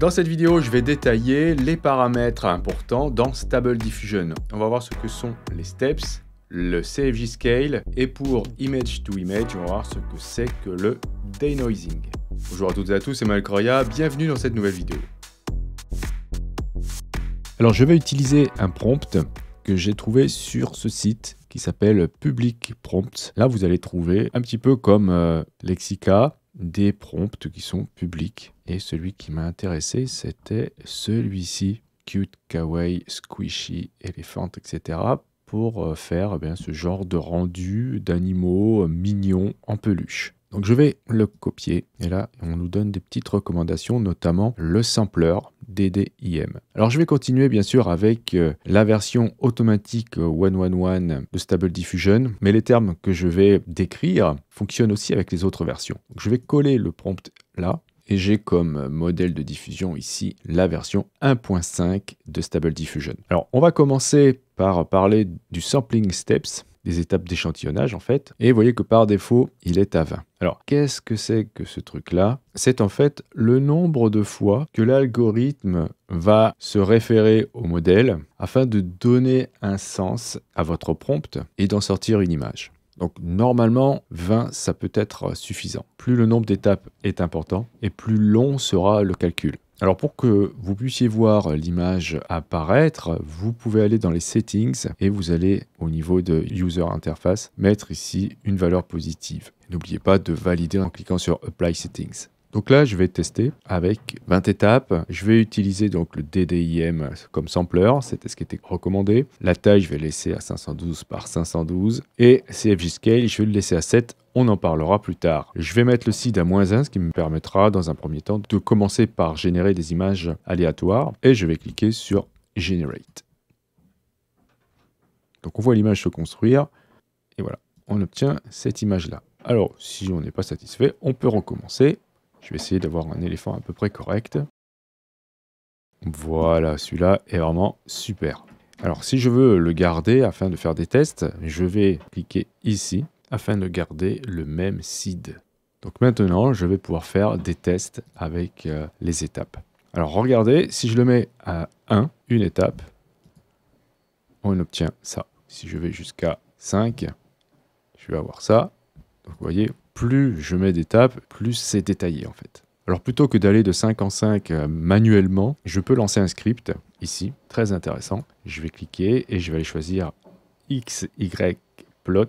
Dans cette vidéo, je vais détailler les paramètres importants dans Stable Diffusion. On va voir ce que sont les steps, le CFG Scale et pour Image to Image, on va voir ce que c'est que le Denoising. Bonjour à toutes et à tous, c'est Malcoria. bienvenue dans cette nouvelle vidéo. Alors je vais utiliser un prompt que j'ai trouvé sur ce site qui s'appelle Public Prompt. Là, vous allez trouver un petit peu comme euh, Lexica, des prompts qui sont publics. Et celui qui m'a intéressé, c'était celui-ci, cute, kawaii, squishy, elephant, etc. pour euh, faire eh bien, ce genre de rendu d'animaux mignons en peluche. Donc je vais le copier et là on nous donne des petites recommandations, notamment le sampler DDIM. Alors je vais continuer bien sûr avec euh, la version automatique 111 euh, de Stable Diffusion, mais les termes que je vais décrire fonctionnent aussi avec les autres versions. je vais coller le prompt là et j'ai comme modèle de diffusion ici la version 1.5 de Stable Diffusion. Alors on va commencer par parler du sampling steps des étapes d'échantillonnage en fait. Et vous voyez que par défaut, il est à 20. Alors, qu'est-ce que c'est que ce truc-là C'est en fait le nombre de fois que l'algorithme va se référer au modèle afin de donner un sens à votre prompt et d'en sortir une image. Donc normalement, 20, ça peut être suffisant. Plus le nombre d'étapes est important et plus long sera le calcul. Alors pour que vous puissiez voir l'image apparaître, vous pouvez aller dans les settings et vous allez au niveau de user interface mettre ici une valeur positive. N'oubliez pas de valider en cliquant sur Apply Settings. Donc là, je vais tester avec 20 étapes. Je vais utiliser donc le DDIM comme sampler, c'était ce qui était recommandé. La taille, je vais laisser à 512 par 512. Et CFG Scale, je vais le laisser à 7. On en parlera plus tard. Je vais mettre le seed à moins 1, ce qui me permettra dans un premier temps de commencer par générer des images aléatoires. Et je vais cliquer sur Generate. Donc on voit l'image se construire. Et voilà, on obtient cette image-là. Alors, si on n'est pas satisfait, on peut recommencer je vais essayer d'avoir un éléphant à peu près correct. Voilà, celui-là est vraiment super. Alors si je veux le garder afin de faire des tests, je vais cliquer ici afin de garder le même seed. Donc maintenant, je vais pouvoir faire des tests avec euh, les étapes. Alors regardez, si je le mets à 1, une étape, on obtient ça. Si je vais jusqu'à 5, je vais avoir ça. Donc vous voyez, plus je mets d'étapes, plus c'est détaillé en fait. Alors plutôt que d'aller de 5 en 5 euh, manuellement, je peux lancer un script ici, très intéressant. Je vais cliquer et je vais aller choisir XY plot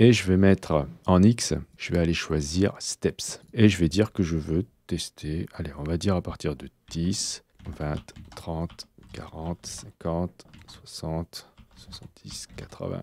et je vais mettre en X, je vais aller choisir Steps. Et je vais dire que je veux tester, allez, on va dire à partir de 10, 20, 30, 40, 50, 60, 70, 80,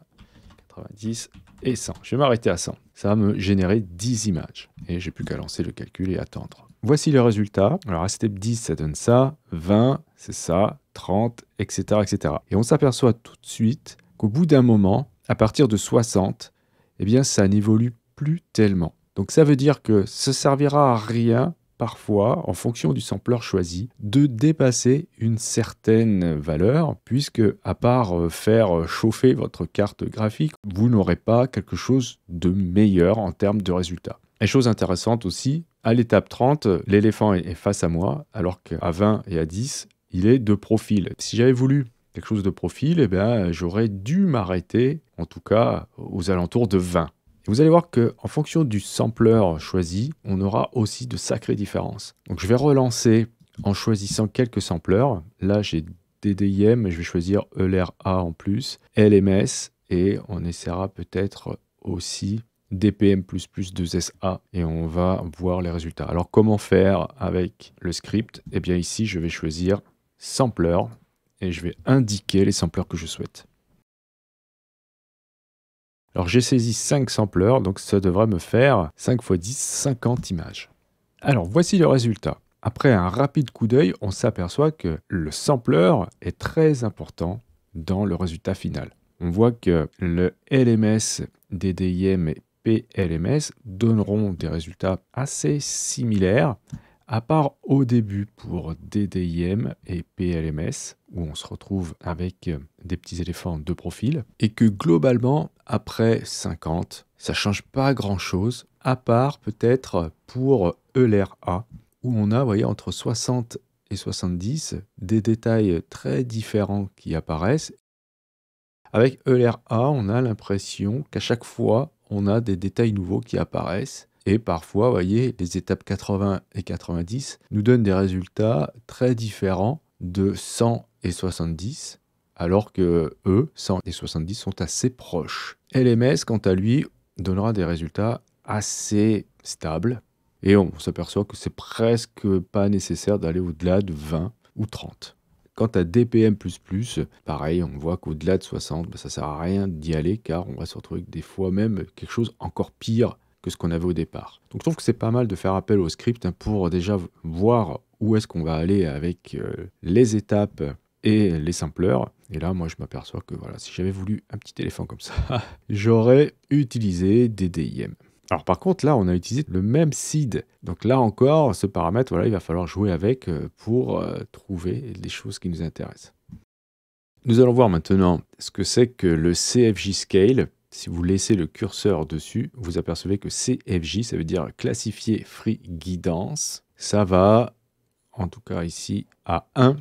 10 et 100. Je vais m'arrêter à 100. Ça va me générer 10 images. Et j'ai plus qu'à lancer le calcul et attendre. Voici le résultat Alors à step 10, ça donne ça. 20, c'est ça. 30, etc. etc. Et on s'aperçoit tout de suite qu'au bout d'un moment, à partir de 60, eh bien ça n'évolue plus tellement. Donc ça veut dire que ça servira à rien parfois, en fonction du sampleur choisi, de dépasser une certaine valeur, puisque à part euh, faire euh, chauffer votre carte graphique, vous n'aurez pas quelque chose de meilleur en termes de résultats. Et chose intéressante aussi, à l'étape 30, l'éléphant est face à moi, alors qu'à 20 et à 10, il est de profil. Si j'avais voulu quelque chose de profil, eh j'aurais dû m'arrêter, en tout cas aux alentours de 20. Et vous allez voir que en fonction du sampler choisi, on aura aussi de sacrées différences. Donc je vais relancer en choisissant quelques sampleurs. Là, j'ai DDIM, je vais choisir ELRA en plus, LMS, et on essaiera peut-être aussi DPM++ 2SA, et on va voir les résultats. Alors comment faire avec le script Eh bien ici, je vais choisir sampler, et je vais indiquer les sampleurs que je souhaite. Alors j'ai saisi 5 sampleurs, donc ça devrait me faire 5 x 10, 50 images. Alors voici le résultat. Après un rapide coup d'œil, on s'aperçoit que le sampleur est très important dans le résultat final. On voit que le LMS, DDIM et PLMS donneront des résultats assez similaires, à part au début pour DDIM et PLMS, où on se retrouve avec euh, des petits éléphants de profil, et que globalement, après 50, ça ne change pas grand-chose, à part peut-être pour ELRA, où on a, voyez, entre 60 et 70, des détails très différents qui apparaissent. Avec ELRA, on a l'impression qu'à chaque fois, on a des détails nouveaux qui apparaissent et parfois, vous voyez, les étapes 80 et 90 nous donnent des résultats très différents de 100 et 70, alors que eux, 100 et 70 sont assez proches. LMS, quant à lui, donnera des résultats assez stables, et on s'aperçoit que c'est presque pas nécessaire d'aller au-delà de 20 ou 30. Quant à DPM, pareil, on voit qu'au-delà de 60, ben, ça sert à rien d'y aller car on va se retrouver des fois même quelque chose encore pire que ce qu'on avait au départ. Donc je trouve que c'est pas mal de faire appel au script hein, pour déjà voir où est-ce qu'on va aller avec euh, les étapes et les simpleurs. Et là, moi, je m'aperçois que voilà, si j'avais voulu un petit éléphant comme ça, j'aurais utilisé des DIM. Alors par contre, là, on a utilisé le même seed. Donc là encore, ce paramètre, voilà, il va falloir jouer avec euh, pour euh, trouver les choses qui nous intéressent. Nous allons voir maintenant ce que c'est que le CFJ Scale si vous laissez le curseur dessus, vous apercevez que CFJ, ça veut dire classifier free guidance. Ça va, en tout cas ici, à 1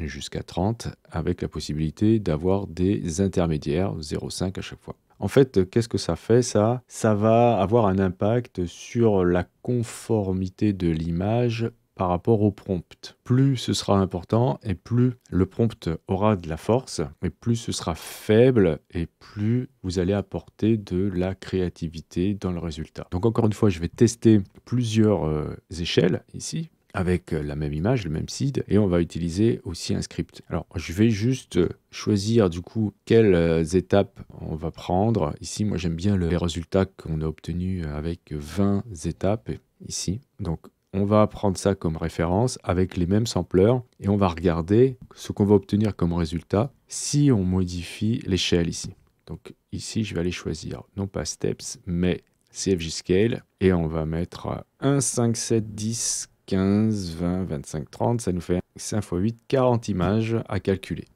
jusqu'à 30, avec la possibilité d'avoir des intermédiaires, 0,5 à chaque fois. En fait, qu'est-ce que ça fait ça Ça va avoir un impact sur la conformité de l'image par rapport au prompt. Plus ce sera important et plus le prompt aura de la force, mais plus ce sera faible et plus vous allez apporter de la créativité dans le résultat. Donc encore une fois, je vais tester plusieurs euh, échelles ici avec euh, la même image, le même seed, et on va utiliser aussi un script. Alors, je vais juste euh, choisir du coup quelles étapes on va prendre. Ici, moi j'aime bien les résultats qu'on a obtenus avec 20 étapes ici. Donc, on va prendre ça comme référence avec les mêmes sampleurs et on va regarder ce qu'on va obtenir comme résultat si on modifie l'échelle ici. Donc ici, je vais aller choisir non pas steps, mais CFG scale et on va mettre 1, 5, 7, 10, 15, 20, 25, 30. Ça nous fait 5 x 8, 40 images à calculer.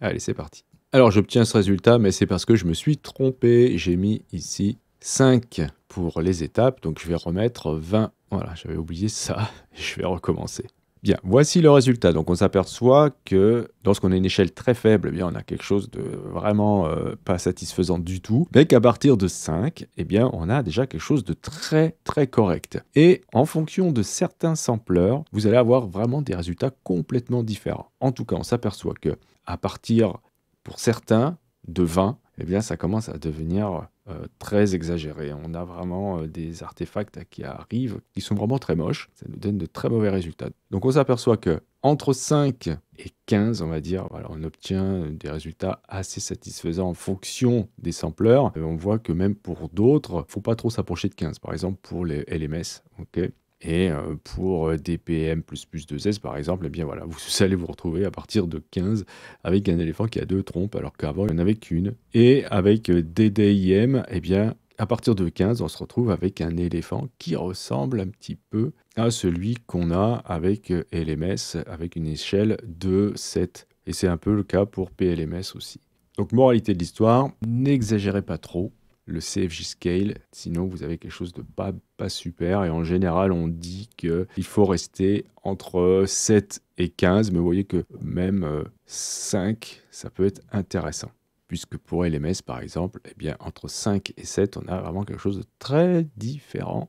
Allez, c'est parti. Alors j'obtiens ce résultat, mais c'est parce que je me suis trompé. J'ai mis ici 5 pour les étapes, donc je vais remettre 20 voilà, j'avais oublié ça. Je vais recommencer. Bien, voici le résultat. Donc on s'aperçoit que lorsqu'on a une échelle très faible, eh bien on a quelque chose de vraiment euh, pas satisfaisant du tout. Mais qu'à partir de 5, eh bien on a déjà quelque chose de très très correct. Et en fonction de certains sampleurs, vous allez avoir vraiment des résultats complètement différents. En tout cas, on s'aperçoit que à partir pour certains de 20, eh bien, ça commence à devenir euh, très exagéré. On a vraiment euh, des artefacts qui arrivent qui sont vraiment très moches. Ça nous donne de très mauvais résultats. Donc, on s'aperçoit que entre 5 et 15, on va dire, voilà on obtient euh, des résultats assez satisfaisants en fonction des sampleurs. Et on voit que même pour d'autres, faut pas trop s'approcher de 15. Par exemple, pour les LMS, ok et euh, pour euh, DPM plus 2S par exemple, eh bien voilà, vous allez vous retrouver à partir de 15 avec un éléphant qui a deux trompes alors qu'avant il n'y en avait qu'une. Et avec euh, DDIM, eh bien à partir de 15, on se retrouve avec un éléphant qui ressemble un petit peu à celui qu'on a avec LMS, avec une échelle de 7. Et c'est un peu le cas pour PLMS aussi. Donc moralité de l'histoire, n'exagérez pas trop, le cfg Scale, sinon vous avez quelque chose de pas, super. Et en général, on dit qu'il faut rester entre 7 et 15, mais vous voyez que même 5, euh, ça peut être intéressant. Puisque pour LMS, par exemple, eh bien, entre 5 et 7, on a vraiment quelque chose de très différent.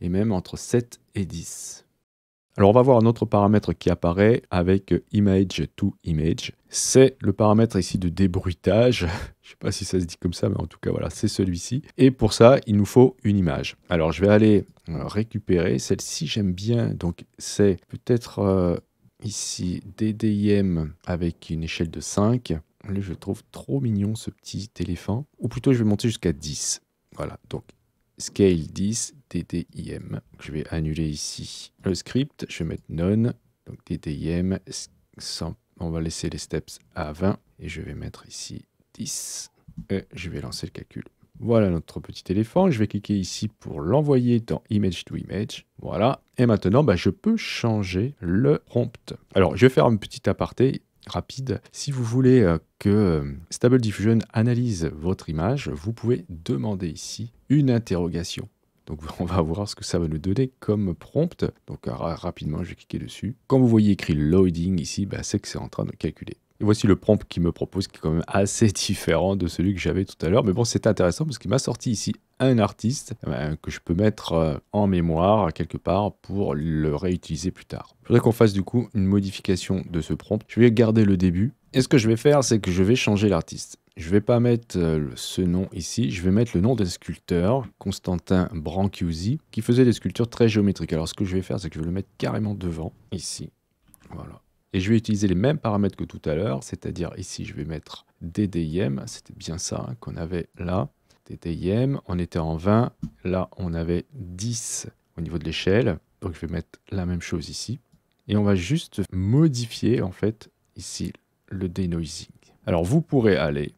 Et même entre 7 et 10. Alors on va voir un autre paramètre qui apparaît avec euh, image to image. C'est le paramètre ici de débruitage. je ne sais pas si ça se dit comme ça, mais en tout cas voilà, c'est celui-ci. Et pour ça, il nous faut une image. Alors je vais aller euh, récupérer celle-ci, j'aime bien. Donc c'est peut-être euh, ici DDIM avec une échelle de 5. Là, je trouve trop mignon ce petit éléphant. Ou plutôt, je vais monter jusqu'à 10. Voilà, donc scale 10, M. Je vais annuler ici le script. Je vais mettre none. Donc ddim. on va laisser les steps à 20. Et je vais mettre ici 10. Et je vais lancer le calcul. Voilà notre petit éléphant. Je vais cliquer ici pour l'envoyer dans Image to Image. Voilà. Et maintenant, bah, je peux changer le prompt. Alors, je vais faire un petit aparté rapide. Si vous voulez euh, que euh, Stable Diffusion analyse votre image, vous pouvez demander ici une interrogation. Donc on va voir ce que ça va nous donner comme prompt. Donc rapidement, je vais cliquer dessus. Quand vous voyez écrit loading ici, bah, c'est que c'est en train de calculer. Et voici le prompt qu'il me propose, qui est quand même assez différent de celui que j'avais tout à l'heure. Mais bon, c'est intéressant parce qu'il m'a sorti ici un artiste euh, que je peux mettre euh, en mémoire quelque part pour le réutiliser plus tard. Je voudrais qu'on fasse du coup une modification de ce prompt. Je vais garder le début. Et ce que je vais faire, c'est que je vais changer l'artiste je ne vais pas mettre euh, ce nom ici, je vais mettre le nom d'un sculpteur, Constantin Brancusi, qui faisait des sculptures très géométriques. Alors ce que je vais faire, c'est que je vais le mettre carrément devant, ici. Voilà. Et je vais utiliser les mêmes paramètres que tout à l'heure, c'est-à-dire ici, je vais mettre DDIM, c'était bien ça hein, qu'on avait là. DDIM, on était en 20, là on avait 10 au niveau de l'échelle. Donc je vais mettre la même chose ici. Et on va juste modifier en fait ici le denoising. Alors vous pourrez aller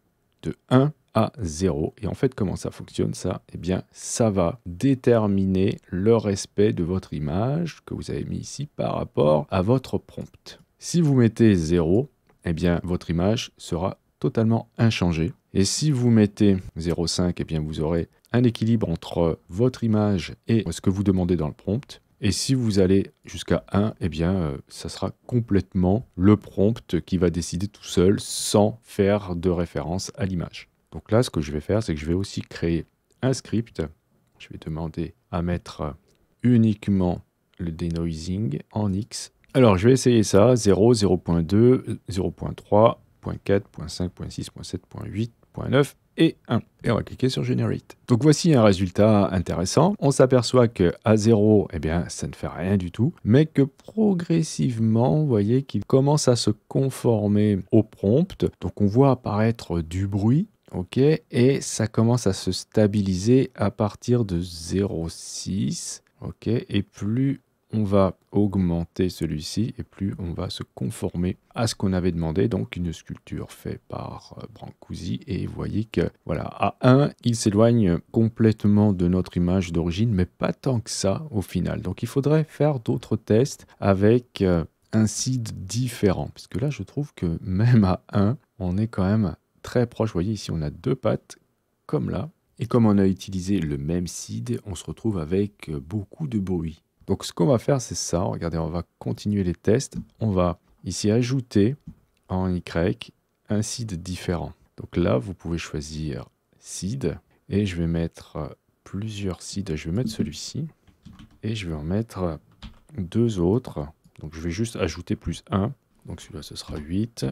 de 1 à 0. Et en fait, comment ça fonctionne ça et eh bien, ça va déterminer le respect de votre image que vous avez mis ici par rapport à votre prompt. Si vous mettez 0, et eh bien, votre image sera totalement inchangée. Et si vous mettez 0,5, et eh bien, vous aurez un équilibre entre votre image et ce que vous demandez dans le prompt. Et si vous allez jusqu'à 1, eh bien, euh, ça sera complètement le prompt qui va décider tout seul sans faire de référence à l'image. Donc là, ce que je vais faire, c'est que je vais aussi créer un script. Je vais demander à mettre uniquement le denoising en X. Alors, je vais essayer ça. 0, 0.2, 0.3, 0.4, 0.5, 6, 0.7, et 1. Et on va cliquer sur Generate. Donc voici un résultat intéressant. On s'aperçoit que à 0, eh bien, ça ne fait rien du tout, mais que progressivement, vous voyez qu'il commence à se conformer au prompt. Donc on voit apparaître du bruit, ok, et ça commence à se stabiliser à partir de 0,6. Ok, et plus on va augmenter celui-ci et plus on va se conformer à ce qu'on avait demandé. Donc une sculpture faite par euh, Brancusi et vous voyez que voilà à 1 il s'éloigne complètement de notre image d'origine mais pas tant que ça au final. Donc il faudrait faire d'autres tests avec euh, un seed différent puisque là je trouve que même à 1 on est quand même très proche. Vous voyez ici on a deux pattes comme là. Et comme on a utilisé le même seed, on se retrouve avec euh, beaucoup de bruit. Donc ce qu'on va faire, c'est ça. Regardez, on va continuer les tests. On va ici ajouter en Y un seed différent. Donc là, vous pouvez choisir seed et je vais mettre euh, plusieurs seeds. Je vais mettre celui-ci et je vais en mettre euh, deux autres. Donc je vais juste ajouter plus un. Donc celui-là, ce sera 8.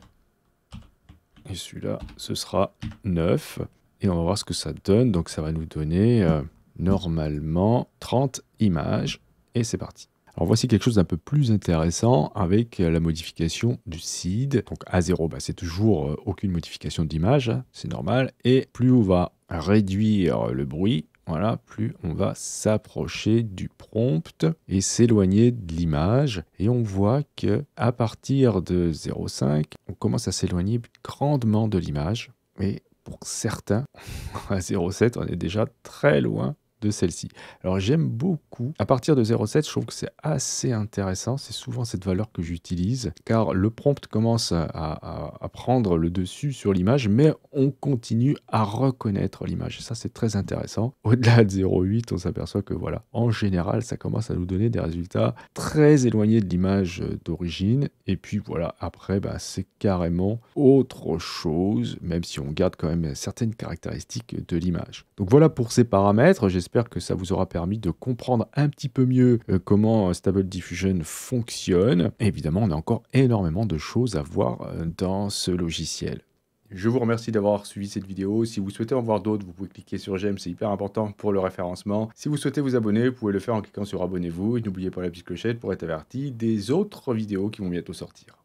Et celui-là, ce sera 9. Et on va voir ce que ça donne. Donc ça va nous donner euh, normalement 30 images et c'est parti. Alors voici quelque chose d'un peu plus intéressant avec euh, la modification du seed. Donc à 0 bah, c'est toujours euh, aucune modification d'image, hein, c'est normal. Et plus on va réduire le bruit, voilà, plus on va s'approcher du prompt et s'éloigner de l'image. Et on voit que à partir de 0,5, on commence à s'éloigner grandement de l'image. mais pour certains, à 0,7, on est déjà très loin celle-ci. Alors j'aime beaucoup, à partir de 0,7, je trouve que c'est assez intéressant, c'est souvent cette valeur que j'utilise, car le prompt commence à, prendre le dessus sur l'image, mais on continue à reconnaître l'image, ça c'est très intéressant. Au-delà de 0,8, on s'aperçoit que voilà, en général, ça commence à nous donner des résultats très éloignés de l'image d'origine, et puis voilà, après, bah, c'est carrément autre chose, même si on garde quand même certaines caractéristiques de l'image. Donc voilà pour ces paramètres, j'espère J'espère que ça vous aura permis de comprendre un petit peu mieux euh, comment euh, Stable Diffusion fonctionne. évidemment, on a encore énormément de choses à voir euh, dans ce logiciel. Je vous remercie d'avoir suivi cette vidéo. Si vous souhaitez en voir d'autres, vous pouvez cliquer sur j'aime, c'est hyper important pour le référencement. Si vous souhaitez vous abonner, vous pouvez le faire en cliquant sur abonnez-vous. Et n'oubliez pas la petite clochette pour être averti des autres vidéos qui vont bientôt sortir.